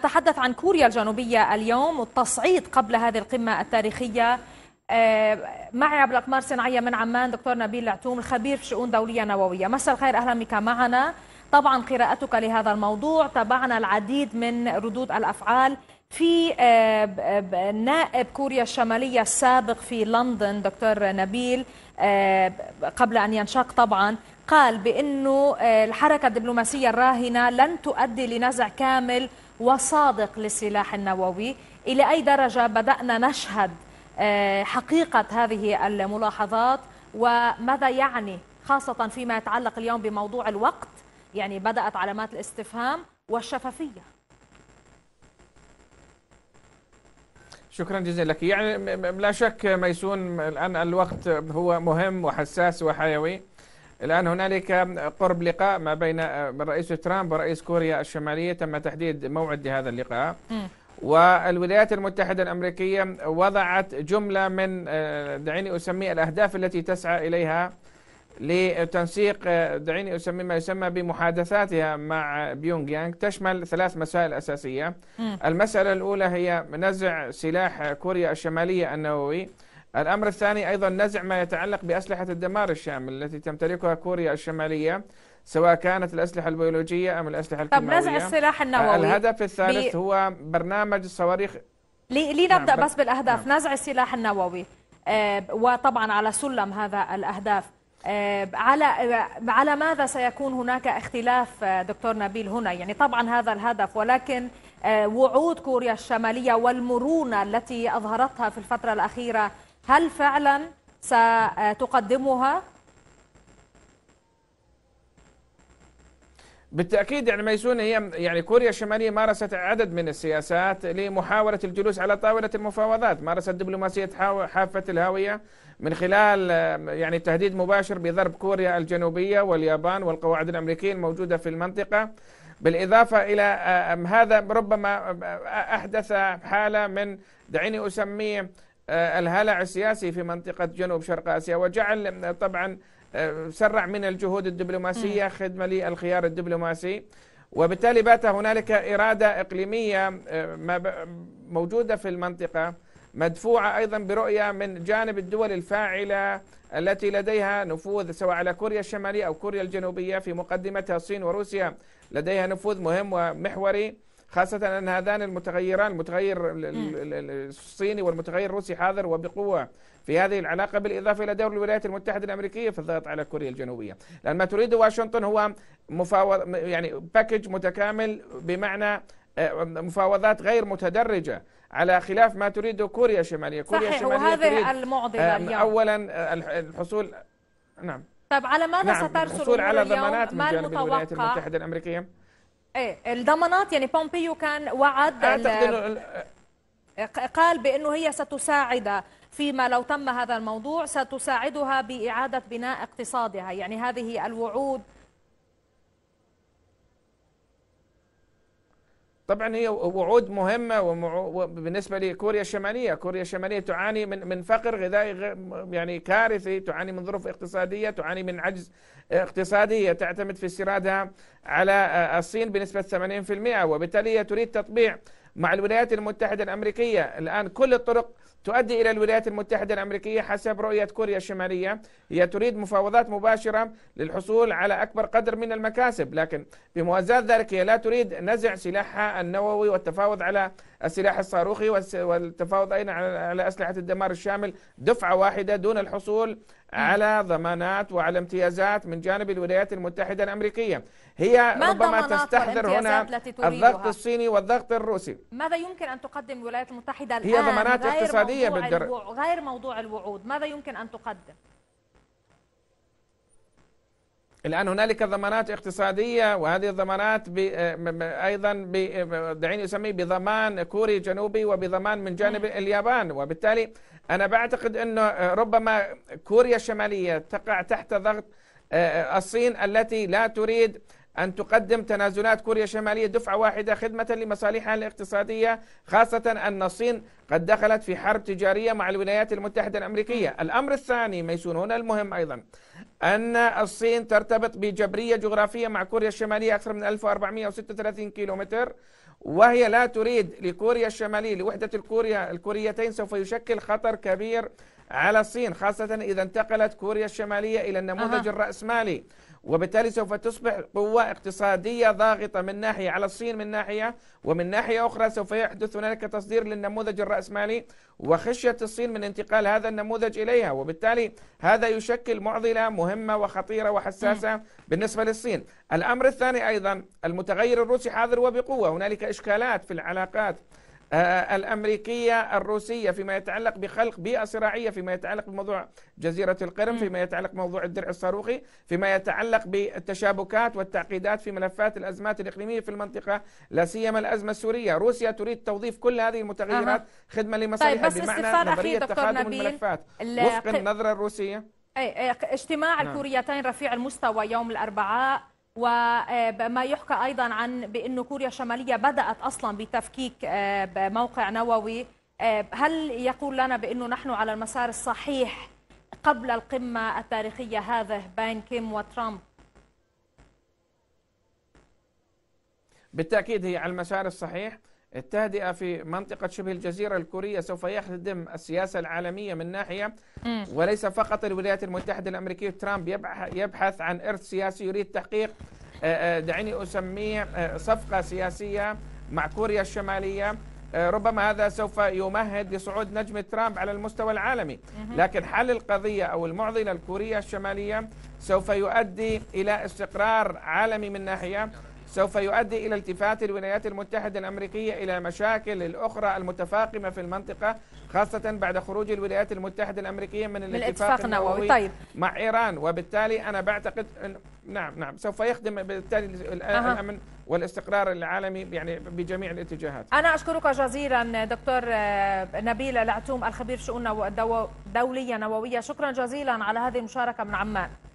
نتحدث عن كوريا الجنوبية اليوم والتصعيد قبل هذه القمة التاريخية آه، معي عبر الأقمار صناعية من عمان دكتور نبيل العتوم الخبير في شؤون دولية نووية مساء الخير أهلا بك معنا طبعا قراءتك لهذا الموضوع تابعنا العديد من ردود الأفعال في آه، نائب كوريا الشمالية السابق في لندن دكتور نبيل آه، قبل أن ينشق طبعا قال بأنه الحركة الدبلوماسية الراهنة لن تؤدي لنزع كامل وصادق للسلاح النووي إلى أي درجة بدأنا نشهد آه، حقيقة هذه الملاحظات وماذا يعني خاصة فيما يتعلق اليوم بموضوع الوقت يعني بدأت علامات الاستفهام والشفافية شكرا جزيلا لك يعني لا شك ميسون الآن الوقت هو مهم وحساس وحيوي الآن هنالك قرب لقاء ما بين الرئيس آه، ترامب ورئيس كوريا الشمالية تم تحديد موعد لهذا اللقاء م. والولايات المتحدة الأمريكية وضعت جملة من آه، دعيني أسمي الأهداف التي تسعى إليها لتنسيق آه، دعيني أسمي ما يسمى بمحادثاتها مع بيونغ يانغ تشمل ثلاث مسائل أساسية م. المسألة الأولى هي نزع سلاح كوريا الشمالية النووي الأمر الثاني أيضا نزع ما يتعلق بأسلحة الدمار الشامل التي تمتلكها كوريا الشمالية سواء كانت الأسلحة البيولوجية أم الأسلحة الكيماوية طب نزع السلاح آه، النووي الهدف الثالث بي... هو برنامج الصواريخ لي... لنبدأ نعم. بس بالأهداف نعم. نزع السلاح النووي آه، وطبعا على سلم هذا الأهداف آه، على على ماذا سيكون هناك اختلاف دكتور نبيل هنا يعني طبعا هذا الهدف ولكن وعود كوريا الشمالية والمرونة التي أظهرتها في الفترة الأخيرة هل فعلا ستقدمها بالتاكيد يعني ميسون هي يعني كوريا الشماليه مارست عدد من السياسات لمحاوله الجلوس على طاوله المفاوضات، مارست دبلوماسيه حافه الهاويه من خلال يعني تهديد مباشر بضرب كوريا الجنوبيه واليابان والقواعد الامريكيه الموجوده في المنطقه، بالاضافه الى آه، هذا ربما آه، آه، احدث حاله من دعيني اسميه آه، الهلع السياسي في منطقة جنوب شرق آسيا وجعل آه، طبعا آه، سرع من الجهود الدبلوماسية خدمة للخيار الدبلوماسي وبالتالي بات هنالك إرادة إقليمية موجودة في المنطقة مدفوعة أيضا برؤية من جانب الدول الفاعلة التي لديها نفوذ سواء على كوريا الشمالية أو كوريا الجنوبية في مقدمتها الصين وروسيا لديها نفوذ مهم ومحوري خاصة أن هذان المتغيران المتغير الصيني والمتغير الروسي حاضر وبقوة في هذه العلاقة بالإضافة إلى دور الولايات المتحدة الأمريكية في الضغط على كوريا الجنوبية لأن ما تريد واشنطن هو مفاوض يعني باكج متكامل بمعنى آه، مفاوضات غير متدرجة على خلاف ما تريده كوريا الشمالية كوريا صحيح الشمالية وهذه المعضلة آه، اليوم أولا آه، الحصول نعم طيب على ماذا نعم سترسل على ضمانات من جانب المتوقع. الولايات المتحدة الأمريكية ايه الضمانات يعني بومبيو كان وعد قال بانه هي ستساعد فيما لو تم هذا الموضوع ستساعدها باعاده بناء اقتصادها يعني هذه الوعود طبعا هي وعود مهمه وبالنسبه لكوريا الشماليه، كوريا الشماليه تعاني من من فقر غذائي يعني كارثي، تعاني من ظروف اقتصاديه، تعاني من عجز اقتصادي، تعتمد في استيرادها على الصين بنسبه 80% وبالتالي هي تريد تطبيع مع الولايات المتحدة الأمريكية الآن كل الطرق تؤدي إلى الولايات المتحدة الأمريكية حسب رؤية كوريا الشمالية هي تريد مفاوضات مباشرة للحصول على أكبر قدر من المكاسب لكن بموازاة ذلك هي لا تريد نزع سلاحها النووي والتفاوض على السلاح الصاروخي والتفاوض أيضا على أسلحة الدمار الشامل دفعة واحدة دون الحصول على ضمانات وعلى امتيازات من جانب الولايات المتحدة الأمريكية هي ربما تستحضر هنا الضغط الصيني والضغط الروسي ماذا يمكن أن تقدم الولايات المتحدة الآن هي ضمانات غير اقتصادية موضوع بالدر... غير موضوع الوعود ماذا يمكن أن تقدم الآن هنالك ضمانات اقتصادية وهذه الضمانات آه، أيضا آه، دعيني أسميه بضمان كوري جنوبي وبضمان من جانب اليابان وبالتالي أنا بعتقد أنه ربما كوريا الشمالية تقع تحت ضغط آه، الصين التي لا تريد أن تقدم تنازلات كوريا الشمالية دفعة واحدة خدمة لمصالحها الاقتصادية خاصة أن الصين قد دخلت في حرب تجارية مع الولايات المتحدة الأمريكية الأمر الثاني ميسون هنا المهم أيضا أن الصين ترتبط بجبرية جغرافية مع كوريا الشمالية أكثر من 1436 كيلومتر وهي لا تريد لكوريا الشمالية لوحدة الكوريا الكوريتين سوف يشكل خطر كبير على الصين خاصة إذا انتقلت كوريا الشمالية إلى النموذج أه. الرأسمالي وبالتالي سوف تصبح قوة اقتصادية ضاغطة من ناحية على الصين من ناحية ومن ناحية أخرى سوف يحدث هنالك تصدير للنموذج الرأسمالي وخشية الصين من انتقال هذا النموذج إليها وبالتالي هذا يشكل معضلة مهمة وخطيرة وحساسة بالنسبة للصين الأمر الثاني أيضا المتغير الروسي حاضر وبقوة هنالك إشكالات في العلاقات آه، الأمريكية الروسية فيما يتعلق بخلق بيئة صراعية فيما يتعلق بموضوع جزيرة القرم فيما يتعلق بموضوع الدرع الصاروخي فيما يتعلق بالتشابكات والتعقيدات في ملفات الأزمات الإقليمية في المنطقة لا سيما الأزمة السورية روسيا تريد توظيف كل هذه المتغيرات خدمة طيب، لمصالحها طيب بمعنى نظرية تقادم الملفات وفق النظرة الروسية اجتماع نعم. الكوريتين رفيع المستوى يوم الأربعاء وما يحكى ايضا عن بانه كوريا الشماليه بدات اصلا بتفكيك آه، موقع نووي آه، هل يقول لنا بانه نحن على المسار الصحيح قبل القمه التاريخيه هذه بين كيم وترامب بالتاكيد هي على المسار الصحيح التهدئة في منطقة شبه الجزيرة الكورية سوف يخدم السياسة العالمية من ناحية وليس فقط الولايات المتحدة الأمريكية ترامب يبحث عن إرث سياسي يريد تحقيق آه، آه، دعيني أسميه آه، صفقة سياسية مع كوريا الشمالية ربما هذا سوف يمهد لصعود نجم ترامب على المستوى العالمي لكن حل القضية أو المعضلة الكورية الشمالية سوف يؤدي إلى استقرار عالمي من ناحية سوف يؤدي إلى التفات الولايات المتحدة الأمريكية إلى مشاكل الأخرى المتفاقمة في المنطقة خاصة بعد خروج الولايات المتحدة الأمريكية من الاتفاق النووي طيب. مع إيران وبالتالي أنا بعتقد نعم نعم سوف يخدم بالتالي الأمن أه. والاستقرار العالمي يعني بجميع الاتجاهات أنا أشكرك جزيلا دكتور آه، نبيل العتوم الخبير شؤون دولية نووية شكرا جزيلا على هذه المشاركة من عمان